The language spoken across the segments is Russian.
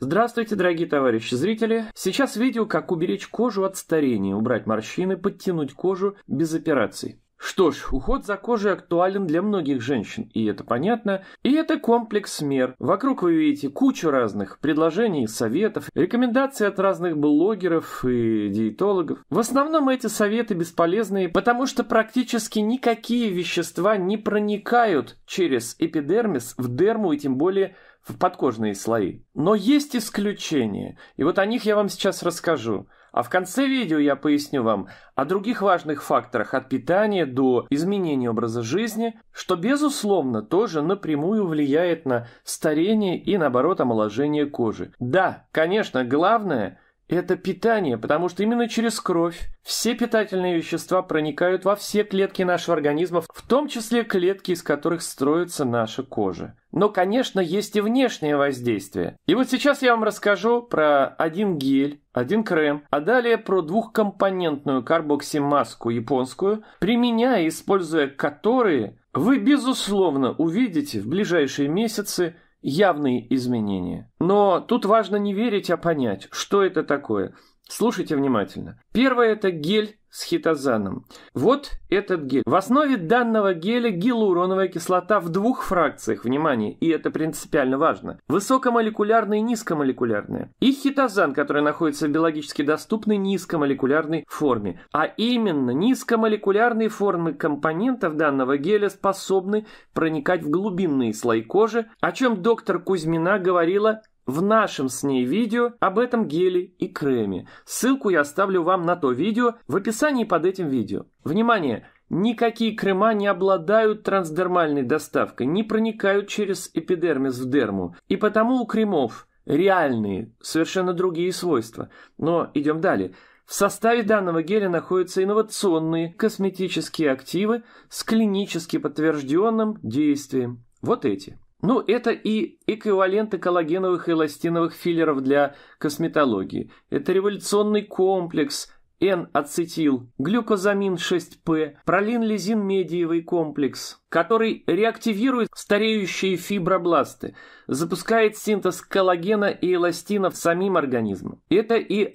Здравствуйте, дорогие товарищи зрители! Сейчас видео, как уберечь кожу от старения, убрать морщины, подтянуть кожу без операций. Что ж, уход за кожей актуален для многих женщин, и это понятно. И это комплекс мер. Вокруг вы видите кучу разных предложений, советов, рекомендаций от разных блогеров и диетологов. В основном эти советы бесполезные, потому что практически никакие вещества не проникают через эпидермис в дерму и тем более в подкожные слои. Но есть исключения, и вот о них я вам сейчас расскажу. А в конце видео я поясню вам о других важных факторах от питания до изменения образа жизни, что безусловно тоже напрямую влияет на старение и наоборот омоложение кожи. Да, конечно, главное это питание, потому что именно через кровь все питательные вещества проникают во все клетки нашего организма, в том числе клетки, из которых строится наша кожа. Но, конечно, есть и внешнее воздействие. И вот сейчас я вам расскажу про один гель, один крем, а далее про двухкомпонентную карбоксимаску японскую, применяя и используя которые вы, безусловно, увидите в ближайшие месяцы явные изменения. Но тут важно не верить, а понять, что это такое – Слушайте внимательно. Первое – это гель с хитозаном. Вот этот гель. В основе данного геля гиалуроновая кислота в двух фракциях, внимание, и это принципиально важно, высокомолекулярная и низкомолекулярная. И хитозан, который находится в биологически доступной низкомолекулярной форме. А именно низкомолекулярные формы компонентов данного геля способны проникать в глубинные слои кожи, о чем доктор Кузьмина говорила в нашем с ней видео об этом геле и креме. Ссылку я оставлю вам на то видео в описании под этим видео. Внимание! Никакие крема не обладают трансдермальной доставкой, не проникают через эпидермис в дерму. И потому у кремов реальные, совершенно другие свойства. Но идем далее. В составе данного геля находятся инновационные косметические активы с клинически подтвержденным действием. Вот эти. Ну, это и эквивалент коллагеновых и эластиновых филлеров для косметологии. Это революционный комплекс, N-ацетил, глюкозамин 6П, пролин-лизин-медиевый комплекс, который реактивирует стареющие фибробласты, запускает синтез коллагена и эластина в самим организме. Это и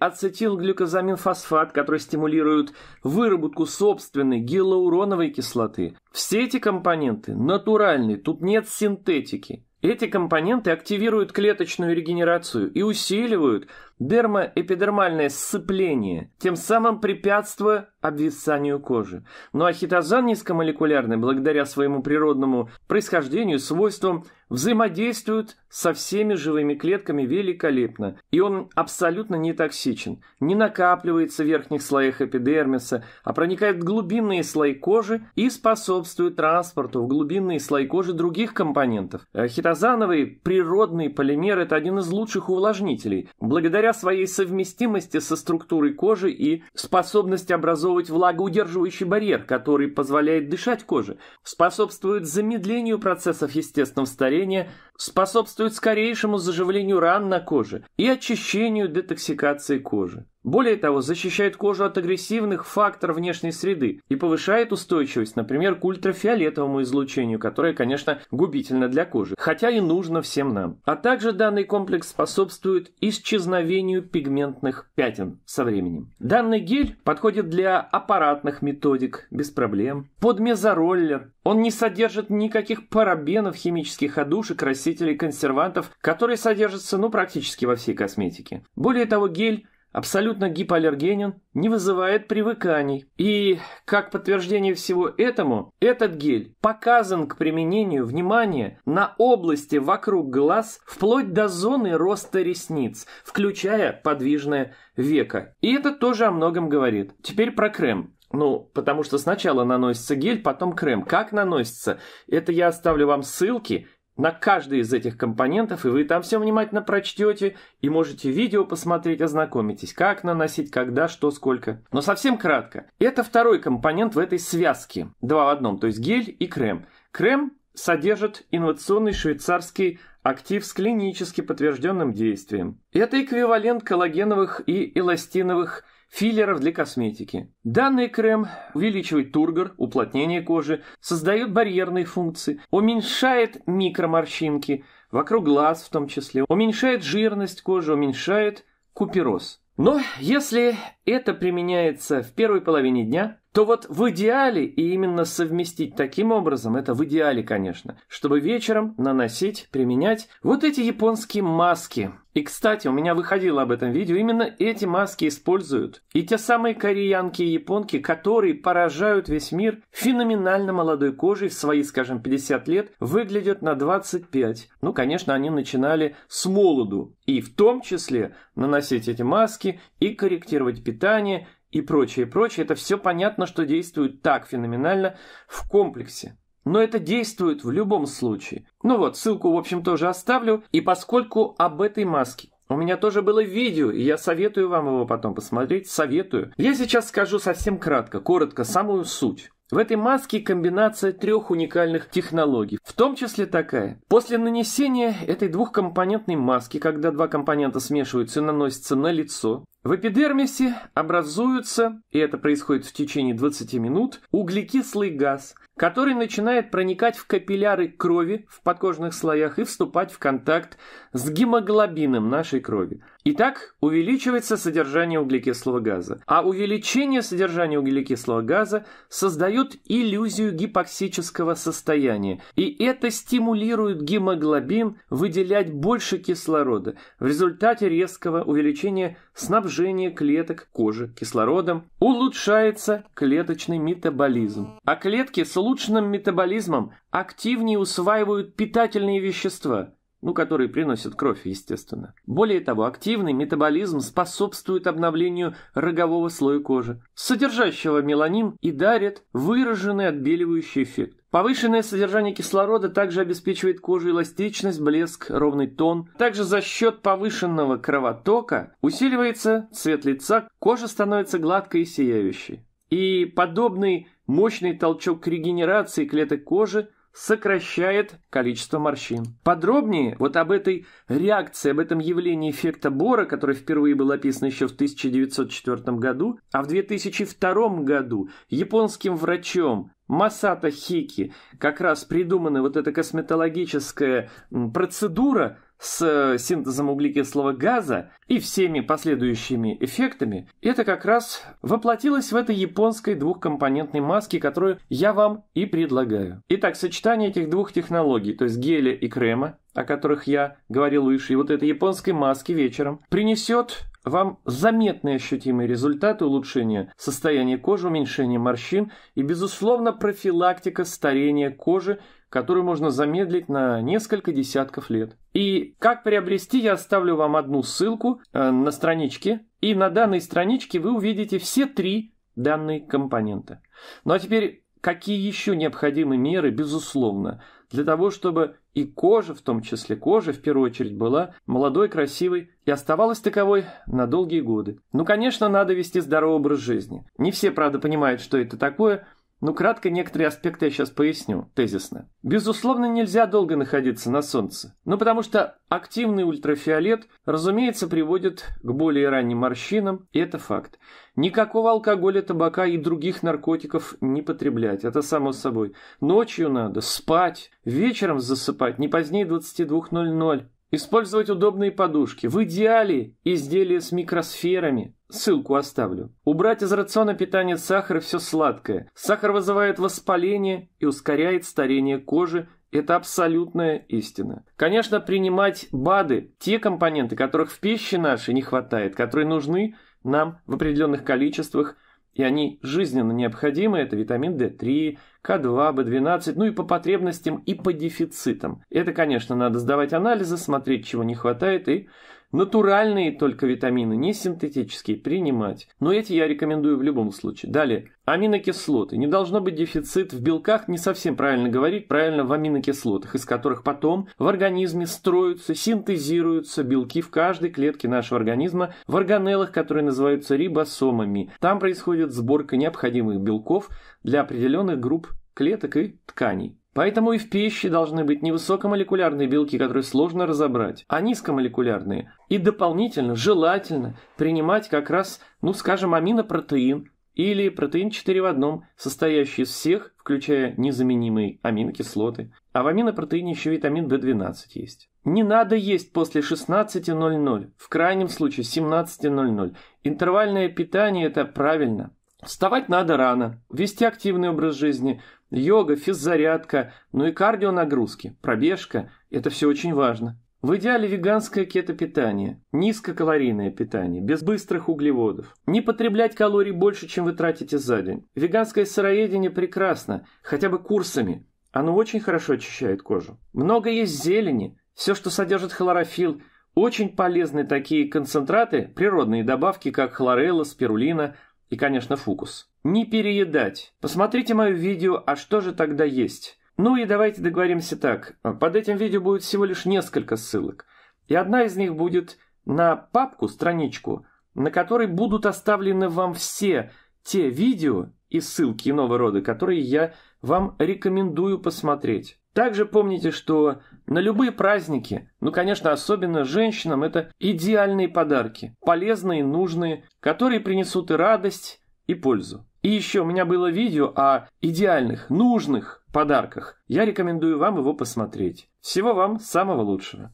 фосфат, который стимулирует выработку собственной гиалуроновой кислоты. Все эти компоненты натуральные, тут нет синтетики. Эти компоненты активируют клеточную регенерацию и усиливают Дермоэпидермальное сцепление, тем самым препятствуя обвисанию кожи. Но ну а хитозан низкомолекулярный, благодаря своему природному происхождению, свойствам, взаимодействует со всеми живыми клетками великолепно, и он абсолютно не токсичен, не накапливается в верхних слоях эпидермиса, а проникает в глубинные слои кожи и способствует транспорту в глубинные слои кожи других компонентов. Э, хитозановый природный полимер – это один из лучших увлажнителей. Благодаря благодаря своей совместимости со структурой кожи и способности образовывать влагоудерживающий барьер, который позволяет дышать коже, способствует замедлению процессов естественного старения, способствует скорейшему заживлению ран на коже и очищению детоксикации кожи. Более того, защищает кожу от агрессивных факторов внешней среды и повышает устойчивость, например, к ультрафиолетовому излучению, которое, конечно, губительно для кожи, хотя и нужно всем нам. А также данный комплекс способствует исчезновению пигментных пятен со временем. Данный гель подходит для аппаратных методик без проблем, под мезороллер. Он не содержит никаких парабенов, химических одушек, красителей, консервантов, которые содержатся ну практически во всей косметике. Более того, гель абсолютно гипоаллергенен, не вызывает привыканий. И, как подтверждение всего этому, этот гель показан к применению внимания на области вокруг глаз вплоть до зоны роста ресниц, включая подвижное веко. И это тоже о многом говорит. Теперь про крем. Ну, потому что сначала наносится гель, потом крем. Как наносится? Это я оставлю вам ссылки на каждый из этих компонентов, и вы там все внимательно прочтете, и можете видео посмотреть, ознакомитесь, как наносить, когда, что, сколько. Но совсем кратко. Это второй компонент в этой связке. Два в одном, то есть гель и крем. Крем содержит инновационный швейцарский актив с клинически подтвержденным действием. Это эквивалент коллагеновых и эластиновых филлеров для косметики. Данный крем увеличивает тургор, уплотнение кожи, создает барьерные функции, уменьшает микроморщинки, вокруг глаз в том числе, уменьшает жирность кожи, уменьшает купероз. Но если это применяется в первой половине дня, то вот в идеале, и именно совместить таким образом, это в идеале, конечно, чтобы вечером наносить, применять вот эти японские маски. И, кстати, у меня выходило об этом видео, именно эти маски используют. И те самые кореянки и японки, которые поражают весь мир феноменально молодой кожей в свои, скажем, 50 лет, выглядят на 25. Ну, конечно, они начинали с молоду. И в том числе наносить эти маски и корректировать питание питание и прочее, прочее. Это все понятно, что действует так феноменально в комплексе. Но это действует в любом случае. Ну вот, ссылку, в общем, тоже оставлю. И поскольку об этой маске у меня тоже было видео, и я советую вам его потом посмотреть, советую. Я сейчас скажу совсем кратко, коротко, самую суть. В этой маске комбинация трех уникальных технологий, в том числе такая. После нанесения этой двухкомпонентной маски, когда два компонента смешиваются и наносятся на лицо, в эпидермисе образуются, и это происходит в течение 20 минут, углекислый газ, который начинает проникать в капилляры крови в подкожных слоях и вступать в контакт с гемоглобином нашей крови. И так увеличивается содержание углекислого газа. А увеличение содержания углекислого газа создает иллюзию гипоксического состояния. И это стимулирует гемоглобин выделять больше кислорода в результате резкого увеличения снабжения клеток кожи кислородом улучшается клеточный метаболизм. А клетки с улучшенным метаболизмом активнее усваивают питательные вещества, ну, которые приносят кровь, естественно. Более того, активный метаболизм способствует обновлению рогового слоя кожи, содержащего меланин и дарит выраженный отбеливающий эффект. Повышенное содержание кислорода также обеспечивает коже эластичность, блеск, ровный тон. Также за счет повышенного кровотока усиливается цвет лица, кожа становится гладкой и сияющей. И подобный мощный толчок к регенерации клеток кожи сокращает количество морщин. Подробнее вот об этой реакции, об этом явлении эффекта Бора, который впервые был описан еще в 1904 году, а в 2002 году японским врачом Масата Хики как раз придумана вот эта косметологическая процедура, с э, синтезом углекислого газа и всеми последующими эффектами, это как раз воплотилось в этой японской двухкомпонентной маске, которую я вам и предлагаю. Итак, сочетание этих двух технологий, то есть геля и крема, о которых я говорил выше, и вот этой японской маски вечером, принесет вам заметные ощутимые результаты улучшения состояния кожи, уменьшения морщин и, безусловно, профилактика старения кожи которую можно замедлить на несколько десятков лет. И как приобрести, я оставлю вам одну ссылку э, на страничке, и на данной страничке вы увидите все три данные компонента. Ну а теперь, какие еще необходимы меры, безусловно, для того, чтобы и кожа, в том числе кожа, в первую очередь была молодой, красивой и оставалась таковой на долгие годы. Ну, конечно, надо вести здоровый образ жизни. Не все, правда, понимают, что это такое – но ну, кратко некоторые аспекты я сейчас поясню, тезисно. Безусловно, нельзя долго находиться на солнце. Ну, потому что активный ультрафиолет, разумеется, приводит к более ранним морщинам, и это факт. Никакого алкоголя, табака и других наркотиков не потреблять, это само собой. Ночью надо спать, вечером засыпать не позднее 22.00. Использовать удобные подушки. В идеале изделия с микросферами. Ссылку оставлю. Убрать из рациона питания сахар и все сладкое. Сахар вызывает воспаление и ускоряет старение кожи. Это абсолютная истина. Конечно, принимать БАДы, те компоненты, которых в пище нашей не хватает, которые нужны нам в определенных количествах – и они жизненно необходимы, это витамин D3, К2, B12, ну и по потребностям, и по дефицитам. Это, конечно, надо сдавать анализы, смотреть, чего не хватает, и Натуральные только витамины, не синтетические, принимать. Но эти я рекомендую в любом случае. Далее, аминокислоты. Не должно быть дефицит в белках, не совсем правильно говорить, правильно в аминокислотах, из которых потом в организме строятся, синтезируются белки в каждой клетке нашего организма в органеллах, которые называются рибосомами. Там происходит сборка необходимых белков для определенных групп клеток и тканей. Поэтому и в пище должны быть не высокомолекулярные белки, которые сложно разобрать, а низкомолекулярные. И дополнительно, желательно принимать как раз, ну скажем, аминопротеин или протеин 4 в одном, состоящий из всех, включая незаменимые аминокислоты. А в аминопротеине еще витамин в 12 есть. Не надо есть после 16.00, в крайнем случае 17.00. Интервальное питание – это правильно – Вставать надо рано, вести активный образ жизни, Йога, физзарядка, ну и кардионагрузки, пробежка – это все очень важно. В идеале веганское кетопитание, низкокалорийное питание, без быстрых углеводов. Не потреблять калорий больше, чем вы тратите за день. Веганское сыроедение прекрасно, хотя бы курсами. Оно очень хорошо очищает кожу. Много есть зелени, все, что содержит хлорофилл. Очень полезны такие концентраты, природные добавки, как хлорелла, спирулина – и, конечно, фукус. Не переедать. Посмотрите мое видео «А что же тогда есть?». Ну и давайте договоримся так. Под этим видео будет всего лишь несколько ссылок. И одна из них будет на папку, страничку, на которой будут оставлены вам все те видео, и ссылки иного рода, которые я вам рекомендую посмотреть. Также помните, что на любые праздники, ну, конечно, особенно женщинам, это идеальные подарки, полезные, нужные, которые принесут и радость, и пользу. И еще у меня было видео о идеальных, нужных подарках. Я рекомендую вам его посмотреть. Всего вам самого лучшего.